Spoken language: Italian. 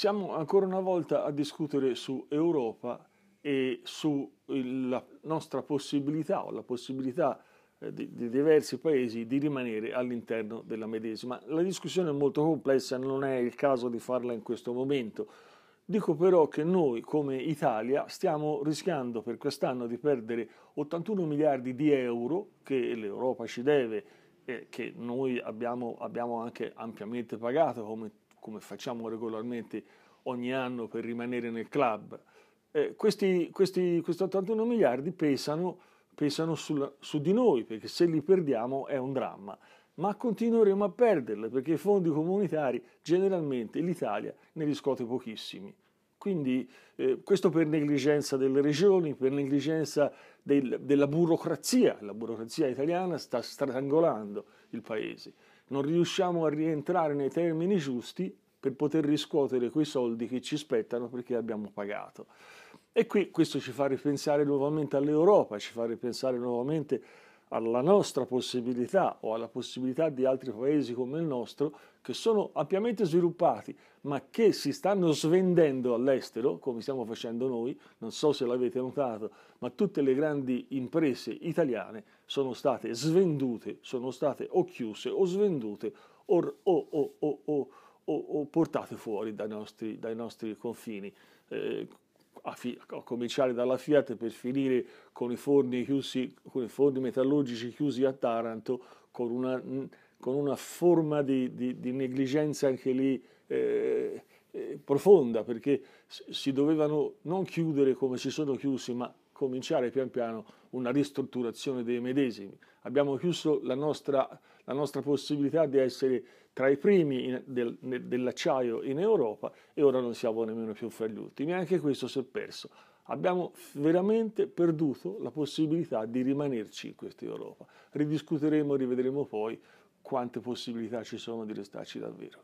Siamo ancora una volta a discutere su Europa e sulla nostra possibilità o la possibilità eh, di, di, diversi paesi di rimanere all'interno della medesima. La discussione è molto complessa, non è il caso di farla in questo momento. Dico però che noi come Italia stiamo rischiando per quest'anno di perdere 81 miliardi di euro che l'Europa ci deve e che noi abbiamo, abbiamo anche ampiamente pagato come come facciamo regolarmente ogni anno per rimanere nel club, eh, questi, questi, questi 81 miliardi pesano, pesano sul, su di noi, perché se li perdiamo è un dramma. Ma continueremo a perderli perché i fondi comunitari generalmente l'Italia ne riscuote pochissimi. Quindi eh, questo per negligenza delle regioni, per negligenza del, della burocrazia. La burocrazia italiana sta strangolando il paese non riusciamo a rientrare nei termini giusti per poter riscuotere quei soldi che ci spettano perché abbiamo pagato. E qui questo ci fa ripensare nuovamente all'Europa, ci fa ripensare nuovamente alla nostra possibilità o alla possibilità di altri paesi come il nostro, che sono ampiamente sviluppati, ma che si stanno svendendo all'estero, come stiamo facendo noi, non so se l'avete notato, ma tutte le grandi imprese italiane sono state svendute, sono state o chiuse o svendute o, o, o, o portate fuori dai nostri, dai nostri confini. Eh, a, a, cominciare dalla Fiat per finire con i forni, chiusi, con i forni metallurgici chiusi a Taranto con una, con una forma di, di, di negligenza anche lì eh, profonda perché si dovevano non chiudere come si sono chiusi, ma cominciare pian piano una ristrutturazione dei medesimi. Abbiamo chiuso la nostra, la nostra possibilità di essere tra i primi in, del, ne, dell'acciaio in Europa e ora non siamo nemmeno più fra gli ultimi. Anche questo si è perso. Abbiamo veramente perduto la possibilità di rimanerci in questa Europa. Ridiscuteremo, rivedremo poi quante possibilità ci sono di restarci davvero.